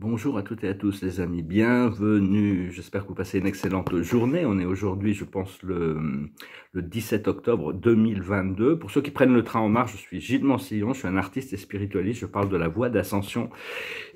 Bonjour à toutes et à tous les amis, bienvenue, j'espère que vous passez une excellente journée. On est aujourd'hui, je pense, le, le, 17 octobre 2022. Pour ceux qui prennent le train en marche, je suis Gilles Mancillon, je suis un artiste et spiritualiste, je parle de la voie d'ascension.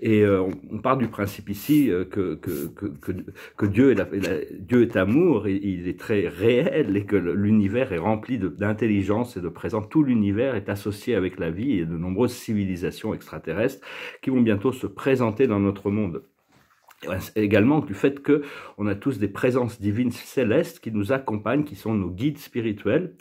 Et euh, on, parle du principe ici euh, que, que, Dieu, est Dieu est amour, et, il est très réel et que l'univers est rempli d'intelligence et de présence. Tout l'univers est associé avec la vie et de nombreuses civilisations extraterrestres qui vont bientôt se présenter dans notre monde également du fait que on a tous des présences divines célestes qui nous accompagnent, qui sont nos guides spirituels.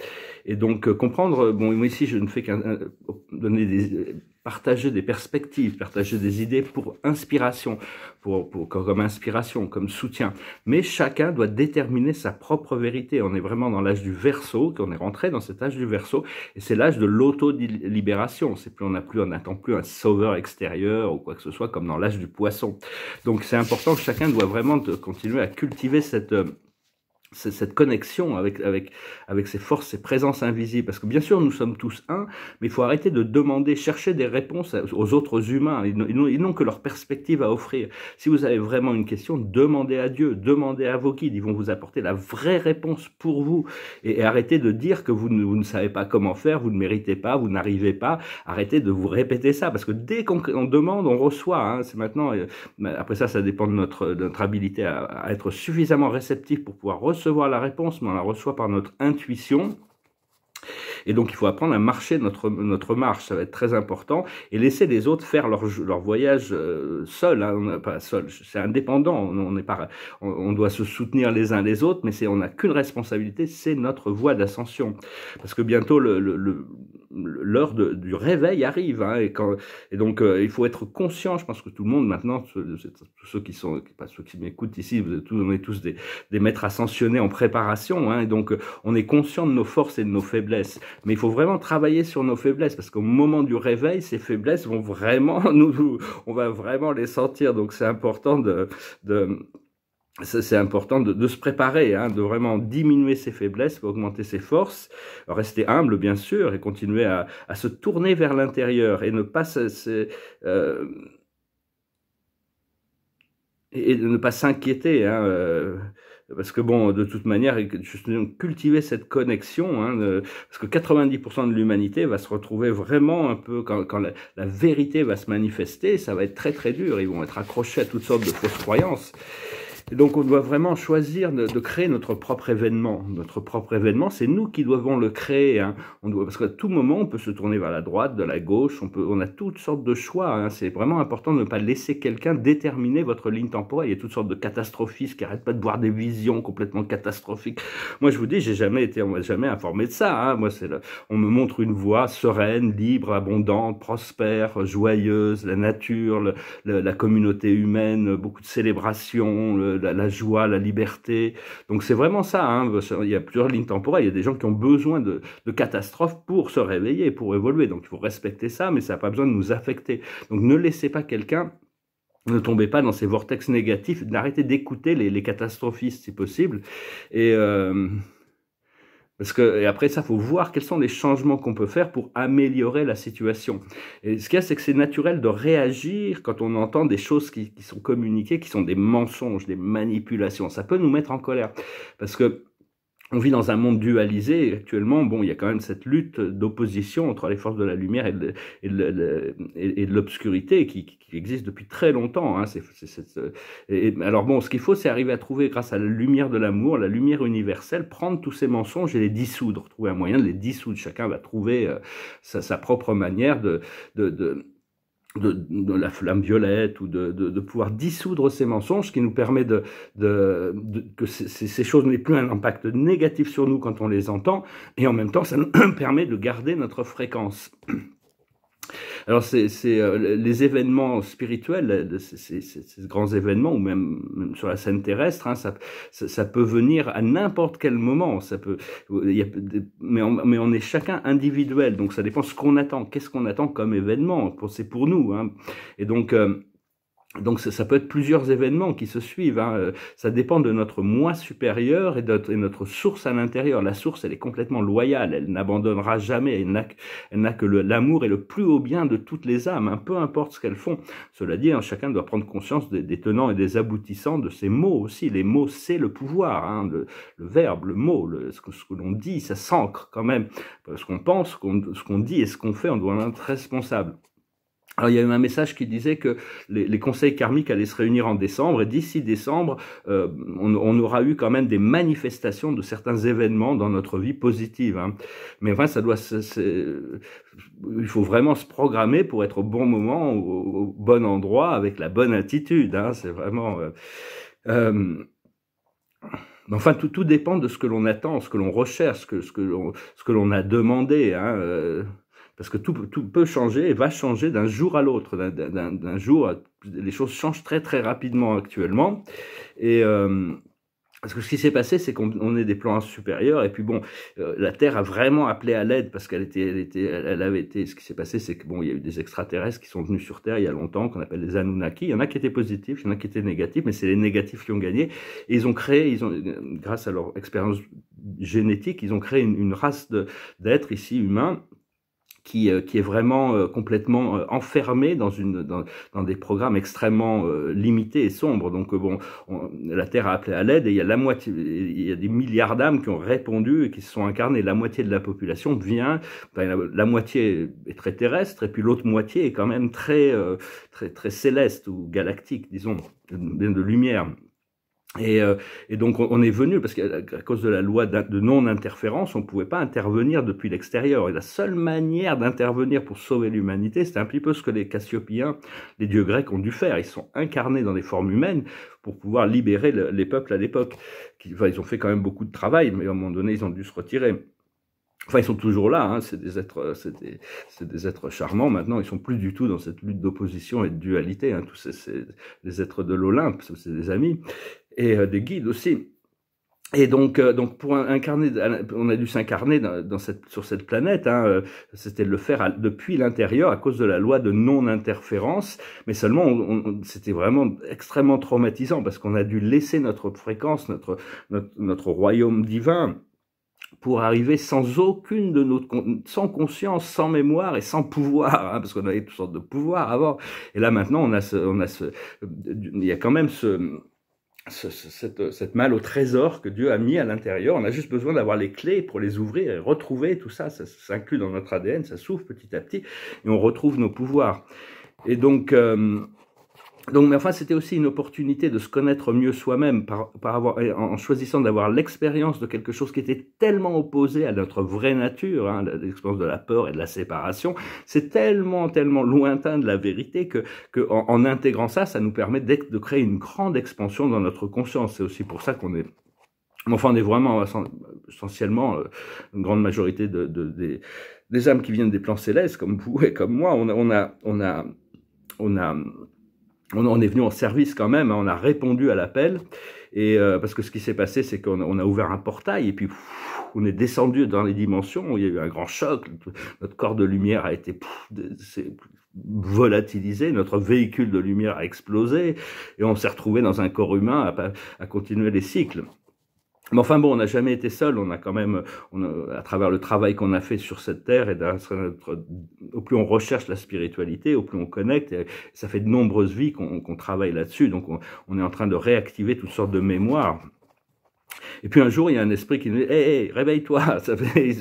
Et donc euh, comprendre, bon ici je ne fais qu'un euh, donner des, partager des perspectives, partager des idées pour inspiration, pour, comme inspiration, comme soutien. Mais chacun doit déterminer sa propre vérité. On est vraiment dans l'âge du verso, qu'on est rentré dans cet âge du verso, et c'est l'âge de l'auto-libération. C'est plus on n'a plus, on n'attend plus un sauveur extérieur ou quoi que ce soit, comme dans l'âge du poisson. Donc c'est important que chacun doit vraiment continuer à cultiver cette euh, cette connexion avec, avec, avec ces forces, ces présences invisibles. Parce que bien sûr, nous sommes tous un, mais il faut arrêter de demander, chercher des réponses aux autres humains. Ils n'ont que leur perspective à offrir. Si vous avez vraiment une question, demandez à Dieu, demandez à vos guides. Ils vont vous apporter la vraie réponse pour vous. Et, arrêtez de dire que vous ne, savez pas comment faire, vous ne méritez pas, vous n'arrivez pas. Arrêtez de vous répéter ça. Parce que dès qu'on demande, on reçoit. Hein. C'est maintenant. Euh, après ça, ça dépend de notre, de notre habilité à, à être suffisamment réceptif pour pouvoir recevoir recevoir la réponse, mais on la reçoit par notre intuition. Et donc, il faut apprendre à marcher notre, notre marche. Ça va être très important. Et laisser les autres faire leur, leur voyage euh, seul. Hein, pas seul, c'est indépendant. On, n'est pas, on, doit se soutenir les uns les autres, mais c'est, on n'a qu'une responsabilité, c'est notre voie d'ascension. Parce que bientôt, le, le, l'heure du réveil arrive. Hein, et, quand, donc, euh, il faut être conscient. Je pense que tout le monde maintenant, ceux qui sont, pas ceux qui m'écoutent ici, vous êtes tous, on est tous des, des maîtres ascensionnés en préparation. Hein, et donc, on est conscient de nos forces et de nos faiblesses. Mais il faut vraiment travailler sur nos faiblesses parce qu'au moment du réveil, ces faiblesses vont vraiment nous, on va vraiment les sentir. Donc c'est important de, de c'est important de, se préparer, hein, de vraiment diminuer ses faiblesses, pour augmenter ses forces, rester humble bien sûr et continuer à, à se tourner vers l'intérieur et ne pas euh, ne pas s'inquiéter. Hein, euh, parce que bon, de toute manière, cultiver cette connexion, hein, parce que 90% de l'humanité va se retrouver vraiment un peu, quand, la, la, vérité va se manifester, ça va être très très dur, ils vont être accrochés à toutes sortes de fausses croyances. Et donc on doit vraiment choisir de, créer notre propre événement. Notre propre événement, c'est nous qui devons le créer. Hein. On doit, parce qu'à tout moment, on peut se tourner vers la droite, de la gauche, on, peut, on a toutes sortes de choix. Hein. C'est vraiment important de ne pas laisser quelqu'un déterminer votre ligne temporelle. Il y a toutes sortes de catastrophistes qui n'arrêtent pas de voir des visions complètement catastrophiques. Moi, je vous dis, j'ai jamais été, m'a jamais informé de ça. Hein. Moi, c'est on me montre une voie sereine, libre, abondante, prospère, joyeuse, la nature, la communauté humaine, beaucoup de célébrations, le, la, joie, la liberté. Donc c'est vraiment ça. Hein. Il y a plusieurs lignes temporelles. Il y a des gens qui ont besoin de, catastrophes pour se réveiller, pour évoluer. Donc il faut respecter ça, mais ça n'a pas besoin de nous affecter. Donc ne laissez pas quelqu'un ne tombez pas dans ces vortex négatifs, d'arrêter d'écouter les, catastrophistes si possible. Et euh, parce que, et après ça, il faut voir quels sont les changements qu'on peut faire pour améliorer la situation. Et ce qu'il y a, c'est que c'est naturel de réagir quand on entend des choses qui, qui sont communiquées, qui sont des mensonges, des manipulations. Ça peut nous mettre en colère. Parce que, on vit dans un monde dualisé actuellement. Bon, il y a quand même cette lutte d'opposition entre les forces de la lumière et de, et l'obscurité qui, existe depuis très longtemps. Hein. alors bon, ce qu'il faut, c'est arriver à trouver, grâce à la lumière de l'amour, la lumière universelle, prendre tous ces mensonges et les dissoudre, trouver un moyen de les dissoudre. Chacun va trouver euh, sa, sa propre manière de, de de, la flamme violette ou de, de, pouvoir dissoudre ces mensonges, qui nous permet de, que ces, ces choses n'aient plus un impact négatif sur nous quand on les entend, et en même temps, ça nous permet de garder notre fréquence. Alors, c'est euh, les événements spirituels, euh, ces, grands événements, ou même, sur la scène terrestre, hein, ça, ça, peut venir à n'importe quel moment. Ça peut, mais, on, mais, on, est chacun individuel, donc ça dépend ce qu'on attend. Qu'est-ce qu'on attend comme événement C'est pour nous. Hein. Et donc. Euh, donc ça, ça, peut être plusieurs événements qui se suivent. Hein. Euh, ça dépend de notre moi supérieur et, de notre, source à l'intérieur. La source, elle est complètement loyale. Elle n'abandonnera jamais. Elle n'a que l'amour et le plus haut bien de toutes les âmes, hein. peu importe ce qu'elles font. Cela dit, hein, chacun doit prendre conscience des, tenants et des aboutissants de ces mots aussi. Les mots, c'est le pouvoir. Hein. Le, le, verbe, le mot, ce que, l'on dit, ça s'ancre quand même. Ce qu'on pense, ce qu'on dit et ce qu'on fait, on doit être responsable. Alors il y a eu un message qui disait que les, conseils karmiques allaient se réunir en décembre et d'ici décembre, euh, on, aura eu quand même des manifestations de certains événements dans notre vie positive. Hein. Mais enfin, ça doit, il faut vraiment se programmer pour être au bon moment, au, bon endroit, avec la bonne attitude. Hein. C'est vraiment. Euh, euh Enfin, tout, tout dépend de ce que l'on attend, ce que l'on recherche, ce que, ce que l'on a demandé. Hein. Euh. Parce que tout, tout peut changer et va changer d'un jour à l'autre. D'un jour, les choses changent très très rapidement actuellement. Et euh... Parce que ce qui s'est passé, c'est qu'on est des plans supérieurs, et puis bon, euh, la Terre a vraiment appelé à l'aide parce qu'elle était, elle était, elle avait été. Ce qui s'est passé, c'est que bon, il y a eu des extraterrestres qui sont venus sur Terre il y a longtemps, qu'on appelle les Anunnaki. Il y en a qui étaient positifs, il y en a qui étaient négatifs, mais c'est les négatifs qui ont gagné. Et ils ont créé, ils ont, grâce à leur expérience génétique, ils ont créé une, une race d'êtres ici humains qui, euh, qui est vraiment euh, complètement euh, enfermé dans, une, dans, dans des programmes extrêmement limités et sombres. Donc, bon, la Terre a appelé à l'aide et il y a la moitié, il y a des milliards d'âmes qui ont répondu et qui se sont incarnées. La moitié de la population vient, la, moitié est très terrestre et puis l'autre moitié est quand même très, très, très céleste ou galactique, disons, de lumière. Et, euh, et, donc on est venu, parce qu'à cause de la loi de non-interférence, on ne pouvait pas intervenir depuis l'extérieur. Et la seule manière d'intervenir pour sauver l'humanité, c'était un petit peu ce que les Cassiopiens, les dieux grecs, ont dû faire. Ils sont incarnés dans des formes humaines pour pouvoir libérer les peuples à l'époque. ils ont fait quand même beaucoup de travail, mais à un moment donné, ils ont dû se retirer. Enfin, ils sont toujours là, hein. c'est des êtres, c'est des, êtres charmants. Maintenant, ils sont plus du tout dans cette lutte d'opposition et de dualité. Hein. Tous ces, les êtres de l'Olympe, c'est des amis et euh, des guides aussi. Et donc, euh, donc pour incarner, on a dû s'incarner dans, cette, sur cette planète. Hein, euh, c'était de le faire depuis l'intérieur à cause de la loi de non-interférence. Mais seulement, c'était vraiment extrêmement traumatisant parce qu'on a dû laisser notre fréquence, notre, notre, royaume divin pour arriver sans aucune de notre sans conscience, sans mémoire et sans pouvoir, hein, parce qu'on avait toutes sortes de pouvoirs avant. Et là maintenant, on a on a ce, il y a quand même ce cette, mal euh, malle au trésor que Dieu a mis à l'intérieur. On a juste besoin d'avoir les clés pour les ouvrir et retrouver tout ça. Ça s'inclut dans notre ADN, ça s'ouvre petit à petit et on retrouve nos pouvoirs. Et donc, euh, donc, mais enfin, c'était aussi une opportunité de se connaître mieux soi-même par, par avoir, en, choisissant d'avoir l'expérience de quelque chose qui était tellement opposé à notre vraie nature, hein, l'expérience de la peur et de la séparation. C'est tellement, tellement lointain de la vérité que, que en, intégrant ça, ça nous permet de créer une grande expansion dans notre conscience. C'est aussi pour ça qu'on est Enfin, on est vraiment euh, essentiellement euh, une grande majorité de, de, des âmes qui viennent des plans célestes, comme vous et comme moi. On on a, on a, on a on, est venu en service quand même, hein, on a répondu à l'appel. Et euh, parce que ce qui s'est passé, c'est qu'on a ouvert un portail et puis on est descendu dans les dimensions. Il y a eu un grand choc. Notre corps de lumière a été volatilisé, notre véhicule de lumière a explosé et on s'est retrouvé dans un corps humain à continuer les cycles. Mais enfin bon, on n'a jamais été seul. On a quand même, à travers le travail qu'on a fait sur cette terre, et au plus on recherche la spiritualité, au plus on connecte, ça fait de nombreuses vies qu'on travaille là-dessus. Donc on, est en train de réactiver toutes sortes de mémoires. Et puis un jour, il y a un esprit qui nous dit hey, réveille-toi ça fait,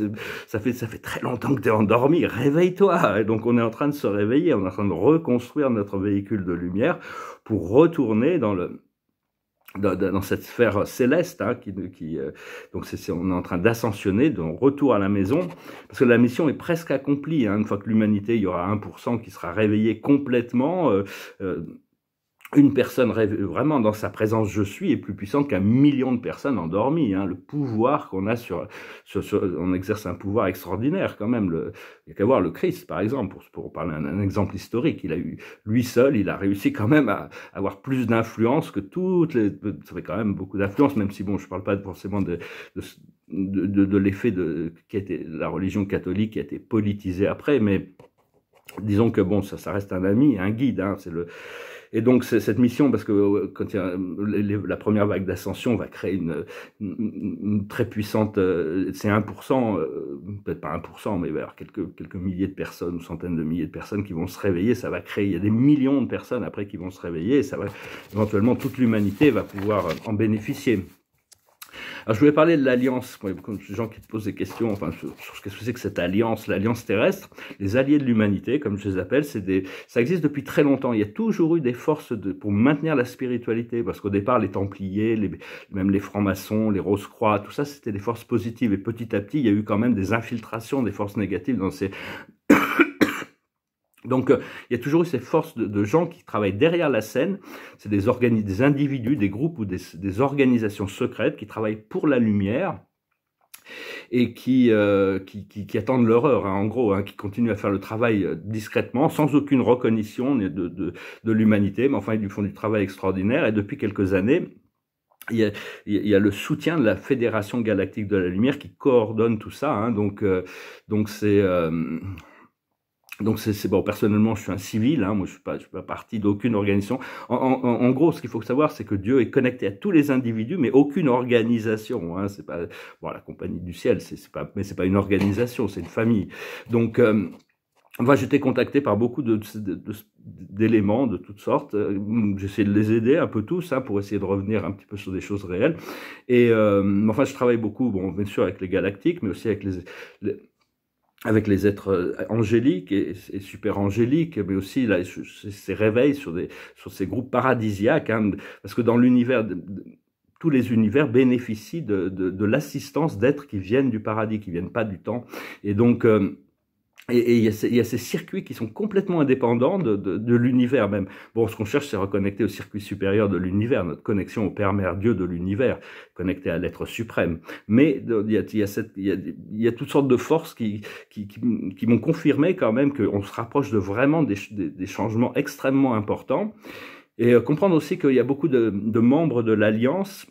ça, fait, ça fait très longtemps que tu es endormi, réveille-toi » Et donc on est en train de se réveiller, on est en train de reconstruire notre véhicule de lumière pour retourner dans le dans, cette sphère céleste, hein, qui, qui euh, donc on est en train d'ascensionner, de retour à la maison, parce que la mission est presque accomplie. Hein, une fois que l'humanité, il y aura 1% qui sera réveillé complètement. Euh, euh une personne euh, vraiment dans sa présence je suis est plus puissante qu'un million de personnes endormies. Hein. Le pouvoir qu'on a sur, on exerce un pouvoir extraordinaire quand même. Le, il n'y a qu'à voir le Christ par exemple pour, pour parler un, exemple historique. Il a eu lui seul, il a réussi quand même à, avoir plus d'influence que toutes les. Ça fait quand même beaucoup d'influence, même si bon, je ne parle pas forcément de, de, de, de, l'effet de qui était la religion catholique qui a été politisée après, mais disons que bon, ça, ça reste un ami, un guide. Hein. C'est le et donc cette mission, parce que euh, quand euh, la première vague d'ascension va créer une, très puissante, euh, c'est 1%, peut-être pas 1%, mais il quelques, quelques milliers de personnes, centaines de milliers de personnes qui vont se réveiller, ça va créer, il y a des millions de personnes après qui vont se réveiller, et ça va, éventuellement toute l'humanité va pouvoir en bénéficier. Alors, je voulais parler de l'Alliance, de gens qui te posent des questions enfin, sur, ce que c'est que cette Alliance, l'Alliance terrestre. Les alliés de l'humanité, comme je les appelle, des, ça existe depuis très longtemps. Il y a toujours eu des forces de, pour maintenir la spiritualité, parce qu'au départ, les Templiers, les, même les francs-maçons, les Rose-Croix, tout ça, c'était des forces positives. Et petit à petit, il y a eu quand même des infiltrations des forces négatives dans ces donc, euh, il y a toujours eu ces forces de, gens qui travaillent derrière la scène. C'est des, des, individus, des groupes ou des, organisations secrètes qui travaillent pour la lumière et qui, euh, attendent leur heure, hein, en gros, hein, qui continuent à faire le travail euh, discrètement, sans aucune reconnaissance de, l'humanité. Mais enfin, ils font du travail extraordinaire. Et depuis quelques années, il y, a, le soutien de la Fédération Galactique de la Lumière qui coordonne tout ça. Hein. donc c'est donc c'est bon, personnellement, je suis un civil, hein, moi je suis pas, je suis pas partie d'aucune organisation. En, en, en, gros, ce qu'il faut savoir, c'est que Dieu est connecté à tous les individus, mais aucune organisation. Hein, c'est pas bon, la Compagnie du Ciel, c'est pas, mais c'est pas une organisation, c'est une famille. Donc euh, Enfin, j'étais contacté par beaucoup d'éléments de, de, de, de, toutes sortes. J'essaie de les aider un peu tous hein, pour essayer de revenir un petit peu sur des choses réelles. Et euh, enfin, je travaille beaucoup, bon, bien sûr, avec les galactiques, mais aussi avec les avec les êtres euh, angéliques et, super angéliques, mais aussi là, ces réveils sur, sur ces groupes paradisiaques, hein, parce que dans l'univers, tous les univers bénéficient de, l'assistance d'êtres qui viennent du paradis, qui viennent pas du temps, et donc euh, et il y, a ces circuits qui sont complètement indépendants de, l'univers même. Bon, ce qu'on cherche, c'est reconnecter au circuit supérieur de l'univers, notre connexion au Père mère dieu de l'univers, connecté à l'être suprême. Mais il y a, toutes sortes de forces qui, m'ont confirmé quand même qu'on se rapproche de vraiment des, changements extrêmement importants. Et euh, comprendre aussi qu'il y a beaucoup de membres de l'Alliance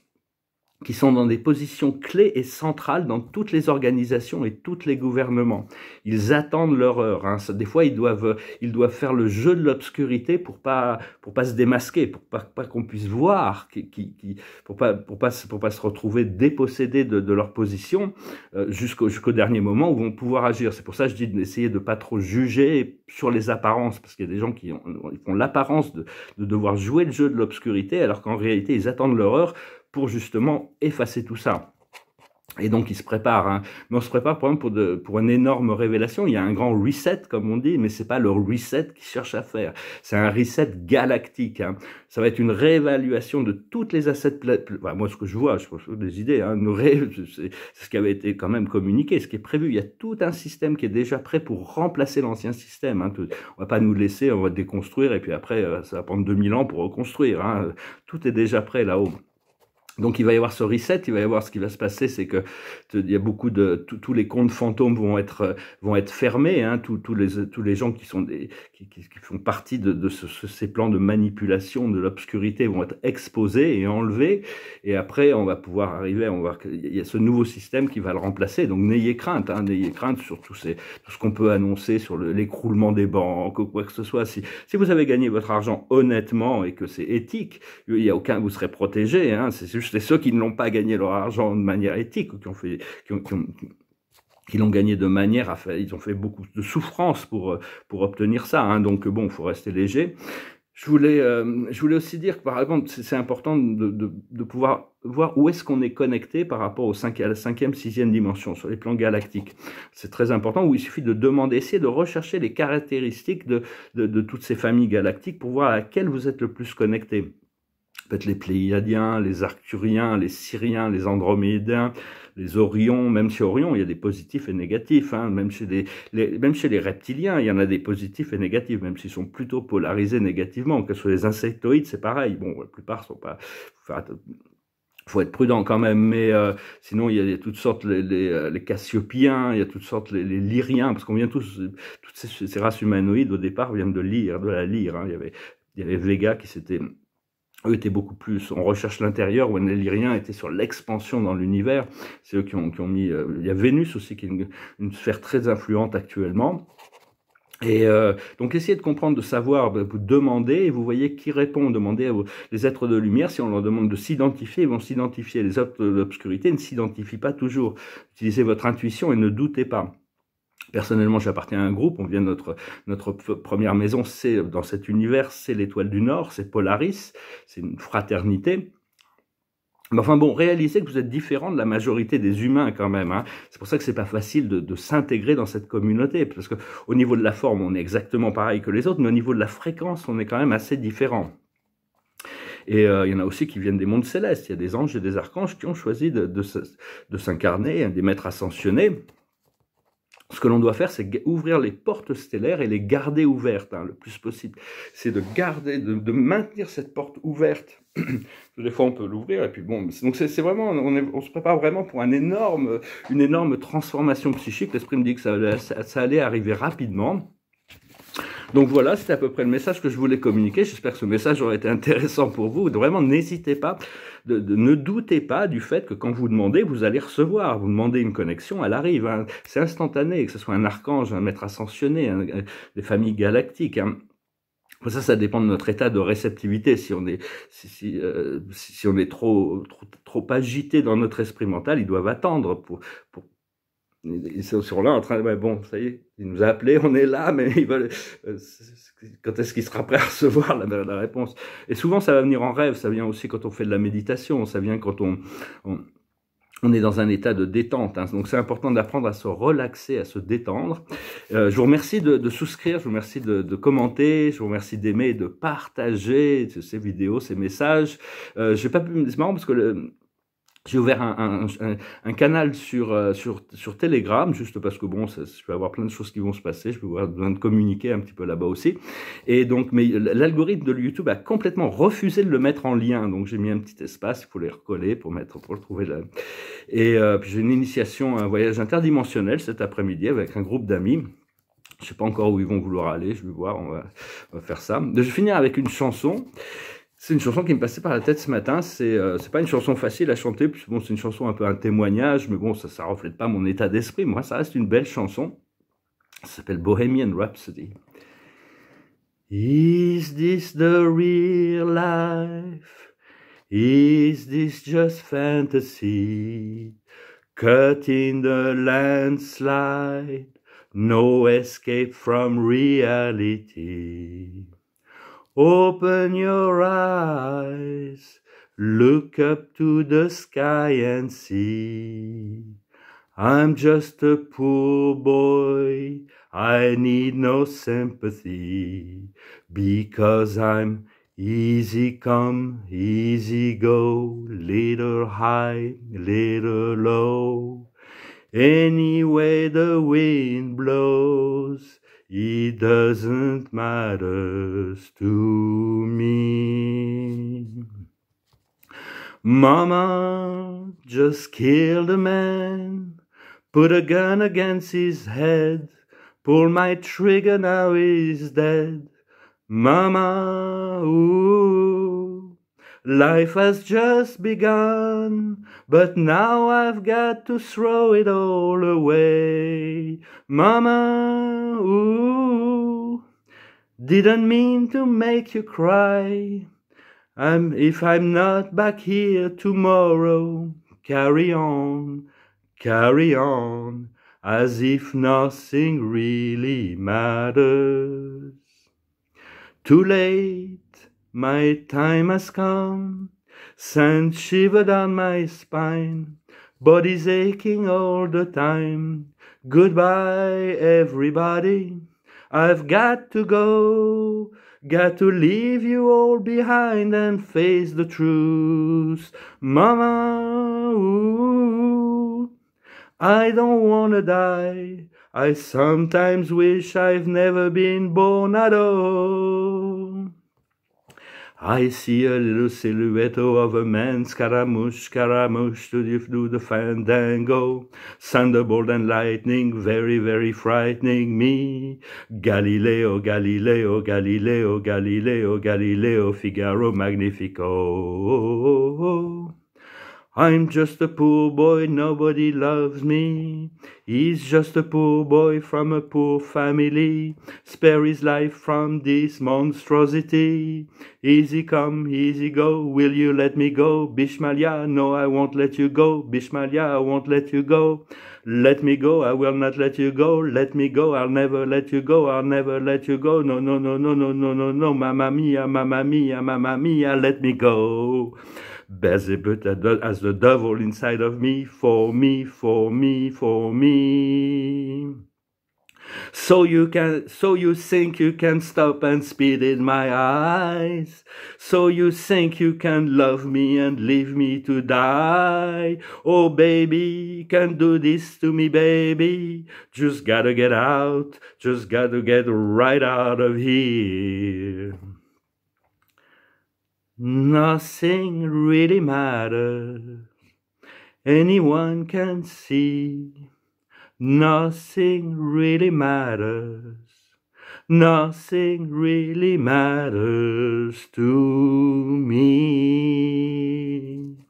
qui sont dans des positions clés et centrales dans toutes les organisations et tous les gouvernements. Ils attendent leur heure. Hein. Des fois, ils doivent, ils doivent faire le jeu de l'obscurité pour pas, pour pas se démasquer, pour pas, pas qu'on puisse voir, qui, qui, pour pas, pour pas, pour pas se retrouver dépossédés de, de leur position euh, jusqu'au jusqu'au dernier moment où vont pouvoir agir. C'est pour ça que je dis d'essayer de pas trop juger sur les apparences, parce qu'il y a des gens qui ont, l'apparence de, de devoir jouer le jeu de l'obscurité, alors qu'en réalité, ils attendent leur heure pour justement effacer tout ça. Et donc, il se prépare. Hein. Mais on se prépare, par pour, de, une énorme révélation. Il y a un grand reset, comme on dit, mais ce n'est pas le reset qu'il cherche à faire. C'est un reset galactique. Hein. Ça va être une réévaluation de toutes les assets... moi, ce que je vois, je trouve des idées. Hein, c'est ce qui avait été quand même communiqué, ce qui est prévu. Il y a tout un système qui est déjà prêt pour remplacer l'ancien système. Hein. On va pas nous laisser, on va déconstruire, et puis après, euh, ça va prendre 2000 ans pour reconstruire. Tout est déjà prêt là-haut. Donc il va y avoir ce reset, il va y avoir ce qui va se passer, c'est que il y a beaucoup de tous les comptes fantômes vont être euh, vont être fermés, hein. tous les tous les gens qui sont des qui, qui font partie de, de ces plans de manipulation de l'obscurité vont être exposés et enlevés, et après on va pouvoir arriver, on va qu'il y a ce nouveau système qui va le remplacer. Donc n'ayez crainte, hein, n'ayez crainte sur tout ce qu'on peut annoncer sur l'écroulement des banques ou quoi que ce soit. Si si vous avez gagné votre argent honnêtement et que c'est éthique, il y a aucun vous serez protégé. Hein. c'est c'est ceux qui ne l'ont pas gagné leur argent de manière éthique, qui ont fait, qui ont, qui l'ont gagné de manière à ils ont fait beaucoup de souffrance pour, pour obtenir ça. Hein. donc bon, faut rester léger. Je voulais, euh, je voulais aussi dire que par exemple, c'est important de, de, pouvoir voir où est-ce qu'on est connecté par rapport aux 5, à la cinquième, sixième dimension sur les plans galactiques. C'est très important où il suffit de demander, essayer de rechercher les caractéristiques de, de, de toutes ces familles galactiques pour voir à laquelle vous êtes le plus connecté peut les Pléiadiens, les Arcturiens, les Syriens, les Andromédiens, les Orions, même chez Orion, il y a des positifs et négatifs, hein. même, chez les, même chez les reptiliens, il y en a des positifs et négatifs, même s'ils sont plutôt polarisés négativement, que ce soit les insectoïdes, c'est pareil, bon, la plupart sont pas... faut être prudent quand même, mais euh, sinon euh, il y, a, toutes sortes les, les, Cassiopiens, il y a toutes sortes les, Lyriens, parce qu'on vient tous, toutes ces, races humanoïdes au départ viennent de lire de la Lyre. Hein. il y avait il y avait Vega qui s'était eux étaient beaucoup plus, on recherche l'intérieur, où les Lyriens étaient sur l'expansion dans l'univers, c'est eux qui ont, qui ont mis, euh, il y a Vénus aussi qui est une, sphère très influente actuellement, et euh, donc essayez de comprendre, de savoir, bah, vous demandez et vous voyez qui répond. Demandez à les êtres de lumière, si on leur demande de s'identifier, ils vont s'identifier. Les êtres de l'obscurité ne s'identifient pas toujours. Utilisez votre intuition et ne doutez pas. Personnellement, j'appartiens à un groupe. On vient de notre notre première maison, c'est dans cet univers, c'est l'étoile du Nord, c'est Polaris, c'est une fraternité. Mais enfin bon, réalisez que vous êtes différent de la majorité des humains quand même. Hein. C'est pour ça que c'est pas facile de, s'intégrer dans cette communauté, parce que au niveau de la forme, on est exactement pareil que les autres, mais au niveau de la fréquence, on est quand même assez différent. Et euh, il y en a aussi qui viennent des mondes célestes. Il y a des anges et des archanges qui ont choisi de, de, de s'incarner, des maîtres ascensionnés ce que l'on doit faire, c'est ouvrir les portes stellaires et les garder ouvertes hein, le plus possible. C'est de garder, de, maintenir cette porte ouverte. des fois, on peut l'ouvrir et puis bon. Donc c'est vraiment, on, se prépare vraiment pour un énorme, une énorme transformation psychique. L'esprit me dit que ça allait arriver rapidement. Donc voilà, c'est à peu près le message que je voulais communiquer. J'espère que ce message aura été intéressant pour vous. Vraiment, n'hésitez pas, ne doutez pas du fait que quand vous demandez, vous allez recevoir. Vous demandez une connexion, elle arrive. Hein. C'est instantané, que ce soit un archange, un maître ascensionné, euh, des familles galactiques. Hein. Ça, ça dépend de notre état de réceptivité. Si on est, euh, si, on est trop, trop, trop, agité dans notre esprit mental, ils doivent attendre pour, pour, ils sont là en train de mais ben bon, ça y est, il nous a appelé, on est là, mais ils veulent, euh, quand est-ce qu'il sera prêt à recevoir la, réponse Et souvent, ça va venir en rêve, ça vient aussi quand on fait de la méditation, ça vient quand on, on est dans un état de détente. Hein. Donc c'est important d'apprendre à se relaxer, à se détendre. Euh, je vous remercie de, souscrire, je vous remercie de, commenter, je vous remercie d'aimer et de partager ces vidéos, ces messages. Je euh, J'ai pas pu, c'est marrant parce que le, j'ai ouvert un, canal sur, euh, sur, sur Telegram, juste parce que bon, je vais avoir plein de choses qui vont se passer, je vais avoir besoin de communiquer un petit peu là-bas aussi. Et donc, mais l'algorithme de YouTube a complètement refusé de le mettre en lien, donc j'ai mis un petit espace, il faut les recoller pour mettre, pour le trouver là. Et euh, puis j'ai une initiation à un voyage interdimensionnel cet après-midi avec un groupe d'amis. Je sais pas encore où ils vont vouloir aller, je vais voir, on va, on va faire ça. Je vais finir avec une chanson. C'est une chanson qui me passait par la tête ce matin. C'est euh, pas une chanson facile à chanter, puisque bon, c'est une chanson un peu un témoignage, mais bon, ça ne reflète pas mon état d'esprit. Moi, ça reste une belle chanson. Ça s'appelle Bohemian Rhapsody. Is this the real life? Is this just fantasy? Cut the landslide, no escape from reality. Open your eyes, look up to the sky and see. I'm just a poor boy, I need no sympathy, because I'm easy come, easy go, little high, little low. Anyway the wind blows, it doesn't matter to me. Mama just killed a man, put a gun against his head, pulled my trigger, now he's dead. Mama, ooh, life has just begun, but now I've got to throw it all away. Mama, Ooh, didn't mean to make you cry. I'm, um, if I'm not back here tomorrow, carry on, carry on, as if nothing really matters. Too late, my time has come, sent shiver down my spine, body's aching all the time, Goodbye, everybody. I've got to go. Got to leave you all behind and face the truth. Mama, ooh, I don't wanna die. I sometimes wish I've never been born at all. I see a little silhouette of a man, Scaramouche, Scaramouche, to do the fandango. Thunderbolt and lightning, very, very frightening me. Galileo, Galileo, Galileo, Galileo, Galileo, Figaro Magnifico. I'm just a poor boy, nobody loves me. He's just a poor boy from a poor family. Spare his life from this monstrosity. Easy come, easy go, will you let me go? Bishmalia, no, I won't let you go. Bishmalia, I won't let you go. Let me go, I will not let you go. Let me go, I'll never let you go. I'll never let you go. No, no, no, no, no, no, no, no. Mamma mia, mamma mia, mamma mia, let me go. Beelzebub as the devil inside of me, for me, for me, for me. So you can, so you think you can stop and spit in my eyes. So you think you can love me and leave me to die. Oh baby, can do this to me, baby. Just gotta get out, just gotta get right out of here. Nothing really matters. Anyone can see. Nothing really matters. Nothing really matters to me.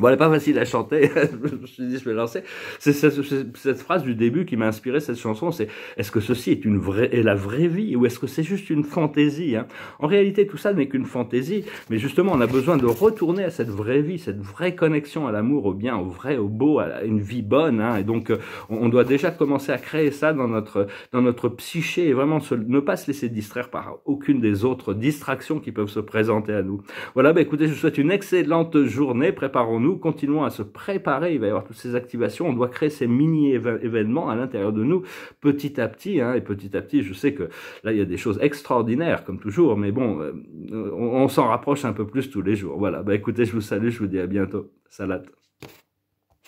Bon, elle n'est pas facile à chanter, je me suis dit, je vais lancer. C'est cette, phrase du début qui m'a inspiré cette chanson, c'est est-ce que ceci est, une vraie, est la vraie vie ou est-ce que c'est juste une fantaisie hein En réalité, tout ça n'est qu'une fantaisie, mais justement, on a besoin de retourner à cette vraie vie, cette vraie connexion à l'amour, au bien, au vrai, au beau, à une vie bonne. Hein. et donc, euh, on, doit déjà commencer à créer ça dans notre, dans notre psyché et vraiment ne pas se laisser distraire par aucune des autres distractions qui peuvent se présenter à nous. Voilà, bah, écoutez, je vous souhaite une excellente journée, préparons nous continuons à se préparer, il va y avoir toutes ces activations, on doit créer ces mini-événements à l'intérieur de nous, petit à petit, hein. et petit à petit, je sais que là, il y a des choses extraordinaires, comme toujours, mais bon, euh, on, s'en rapproche un peu plus tous les jours. Voilà, bah écoutez, je vous salue, je vous dis à bientôt. Salade.